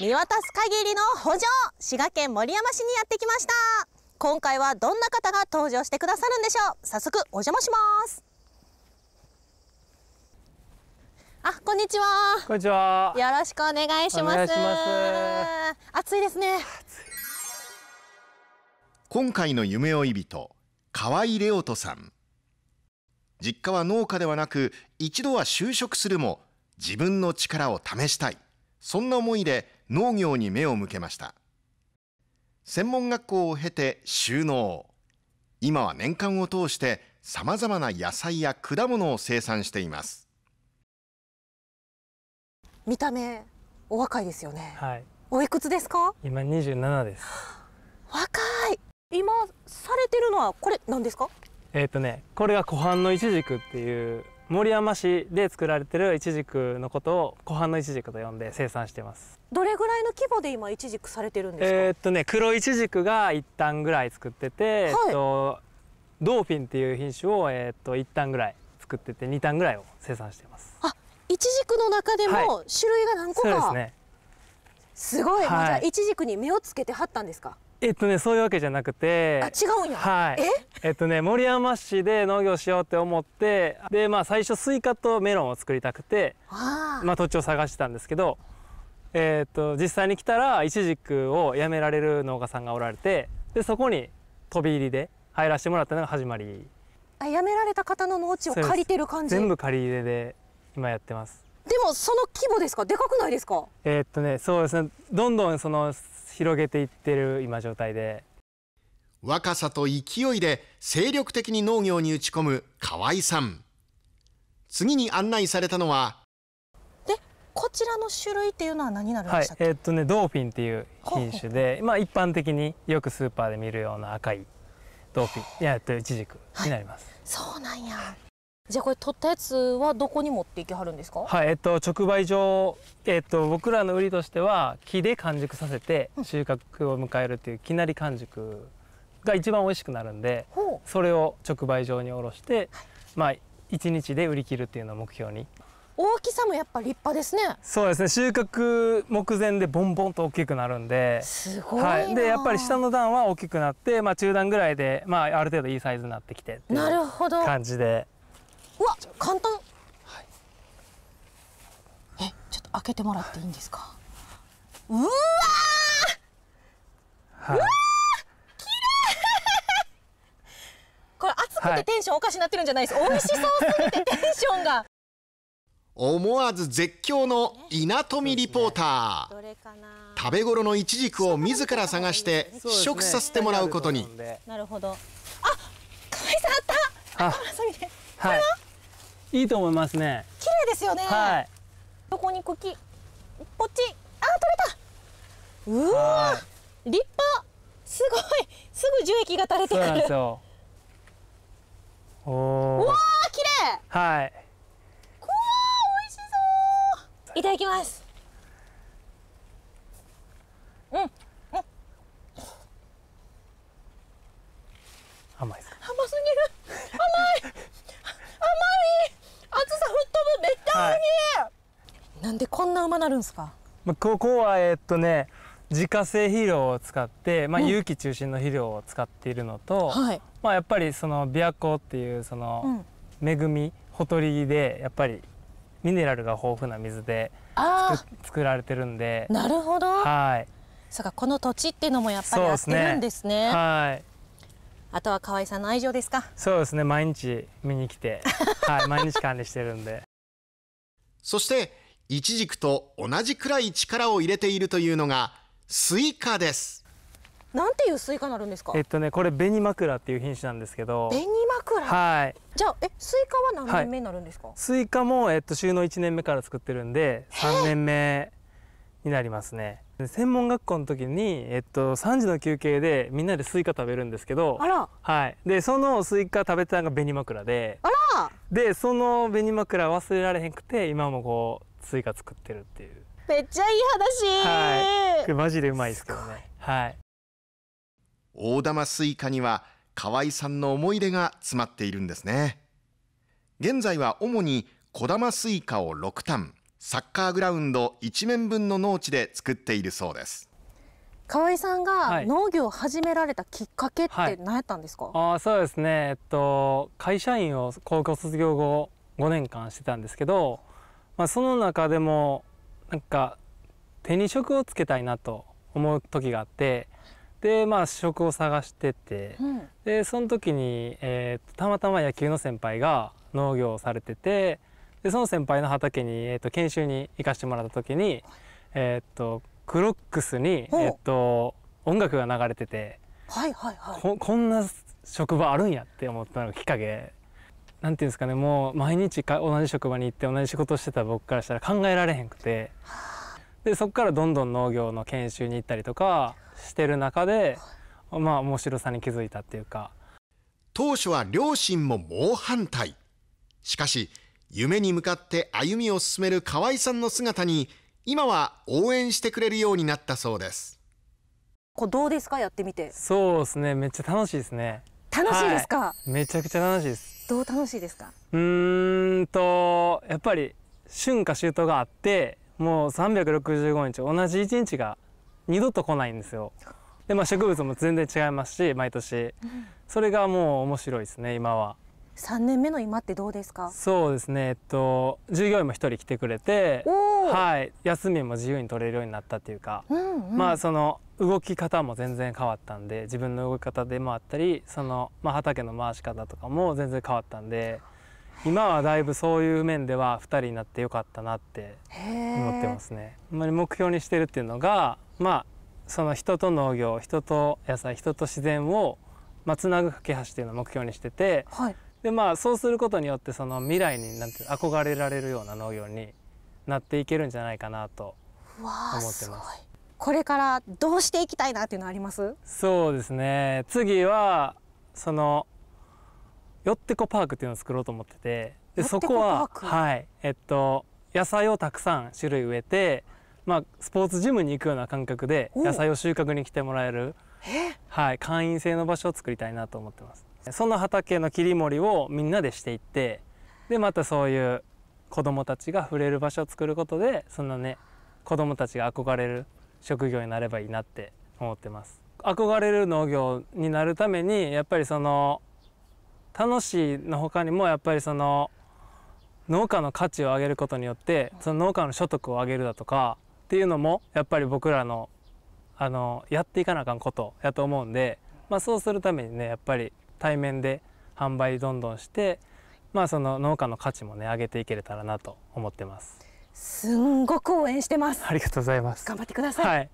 見渡す限りの補助滋賀県守山市にやってきました今回はどんな方が登場してくださるんでしょう早速お邪魔しますあ、こんにちは。こんにちは。よろしくお願いします。ます暑いですね。今回の夢追い人、河合レオトさん。実家は農家ではなく、一度は就職するも、自分の力を試したい。そんな思いで農業に目を向けました専門学校を経て収納今は年間を通してさまざまな野菜や果物を生産しています見た目お若いですよね、はい、おいくつですか今27です 若い今されてるのはこれ何ですかえっ、ー、とねこれが湖畔のいちじくっていう森山市で作られてるイチジクのことを湖畔のイチジクと呼んで生産してますどれぐらいの規模で今イチジクされてるんですかえー、っとね黒イチジクが一タぐらい作ってて、はい、えっと、ドーフィンっていう品種を、えー、っと一タぐらい作ってて二タぐらいを生産してますあイチジクの中でも種類が何個か、はい、そうですねすごい、はい、じゃあイチジクに目をつけてはったんですかえっとねそういうわけじゃなくてあ違うんやはいええっとね森山市で農業しようって思ってでまあ最初スイカとメロンを作りたくてまあ土地を探してたんですけどえー、っと実際に来たらイチジクをやめられる農家さんがおられてでそこに飛び入りで入らせてもらったのが始まりあやめられた方の農地を借りてる感じ全部借り入れで今やってますでもその規模ですかでかくないですかえー、っとねそうですねどんどんその広げていってる今状態で若さと勢いで精力的に農業に打ち込む河合さん次に案内されたのはでこちらの種類っていうのは何になるんでしか。えー、っとねドーフィンっていう品種でまあ一般的によくスーパーで見るような赤いドーフィンいやえっとイチジクになります、はい、そうなんやじゃあこれ取ったやつはどこに持っていけはるんですかはいえっと直売所えっと僕らの売りとしては木で完熟させて収穫を迎えるっていう木なり完熟が一番美味しくなるんで、うん、それを直売所に卸して、はい、まあ一日で売り切るっていうのを目標に大きさもやっぱ立派ですねそうですね収穫目前でボンボンと大きくなるんですごいはい、でやっぱり下の段は大きくなって、まあ、中段ぐらいで、まあ、ある程度いいサイズになってきてなるほど感じでうわ簡単、はい、えちょっと開けてもらっていいんですかうわはい、うわ綺麗 これ暑くてテンションおかしなってるんじゃないです、はい、美味しそうすぎてテンションが思わず絶叫の稲富リポーター、食べ頃のイチジクを自ら探して試食させてもらうことに、なるほどあか河合さんあったあっ、はい、これはいいと思いますね綺麗ですよねはいそこに茎こっち。あ取れたうわ立派すごいすぐ樹液が垂れてくるそおおわ綺麗はいこわ美味しそういただきますうん、うん、甘いな馬なるんですか、まあ、ここはえっとね自家製肥料を使って、まあ、有機中心の肥料を使っているのと、うんはい、まあ、やっぱりその琵琶湖っていうその恵みほとりでやっぱりミネラルが豊富な水で作作られてるんでなるほどはいそうかこの土地っていうのもやっぱり合ってるんですね、ね、はいあとは河合さんの愛情ですかそうですね毎日見に来てはい毎日管理してるんでそしてイチジクと同じくらい力を入れているというのがスイカですなんていうスイカなるんですかえっとねこれ紅枕っていう品種なんですけど紅枕はいじゃあえスイカは何年目になるんですか、はい、スイカもえっと収納1年目から作ってるんで3年目になりますね専門学校の時に、えっと、3時の休憩でみんなでスイカ食べるんですけどあら、はい、でそのスイカ食べたのが紅枕であらでその紅枕忘れられへんくて今もこう追加作ってるっていうめっちゃいい話はいこれマジでうまいですけどねはい大玉スイカには河合さんの思い出が詰まっているんですね現在は主に小玉スイカを6単サッカーグラウンド1面分の農地で作っているそうです河合さんが農業を始められたきっかけって何やったんですか、はいはい、あそうですねえっと会社員を高校卒業後5年間してたんですけどまあ、その中でもなんか手に職をつけたいなと思う時があってでまあ職を探してて、うん、でその時に、えー、たまたま野球の先輩が農業をされててでその先輩の畑に、えーと、研修に行かしてもらった時に、えーと、クロックスに、えーと、と音楽が流れてて、はいはいはい、ここんな職場あるんやって思ったのがきっかけなんていうんですかねもう毎日か同じ職場に行って同じ仕事してた僕からしたら考えられへんくてでそこからどんどん農業の研修に行ったりとかしてる中でまあ面白さに気づいたっていうか当初は両親も猛反対しかし夢に向かって歩みを進める河合さんの姿に今は応援してくれるようになったそうですこうどうですかやってみてそうですねめっちゃ楽しいですね楽しいですか、はい、めちゃくちゃ楽しいですどう楽しいですかうんとやっぱり春夏秋冬があってもう365日同じ一日が二度と来ないんですよ。でまあ植物も全然違いますし毎年、それがもう面白いですね今は。3年目の今ってどうですかそうですねえっと従業員も1人来てくれて、はい、休みも自由に取れるようになったっていうか、うんうん、まあその動き方も全然変わったんで自分の動き方でもあったりその、まあ、畑の回し方とかも全然変わったんで今はだいぶそういう面では2人になってよかったなって思ってますね。あまり目標にしてるっていうのが、まあ、その人と農業人と野菜人と自然を、まあ、ぐ架け橋っていうのを目標にしてて、はい、でまあ、そうすることによってその未来になんて憧れられるような農業になっていけるんじゃないかなと思ってます。これからどうしていきたいなっていうのはありますそうですね次はそのよってこパークっていうのを作ろうと思っててでそこははいえっと野菜をたくさん種類植えて、まあ、スポーツジムに行くような感覚で野菜を収穫に来てもらえる、はい、会員制の場所を作りたいなと思ってますその畑の切り盛りをみんなでしていってでまたそういう子どもたちが触れる場所を作ることでそのね子どもたちが憧れる職業になればいいなって思ってます。憧れる農業になるためにやっぱりその楽しいの他にもやっぱりその農家の価値を上げることによってその農家の所得を上げるだとかっていうのもやっぱり僕らのあのやっていかなあかんことやと思うんで、まあ、そうするためにねやっぱり対面で販売どんどんして、まあ、その農家の価値もね上げていけれたらなと思ってます。すんごく応援してますありがとうございます頑張ってください、はい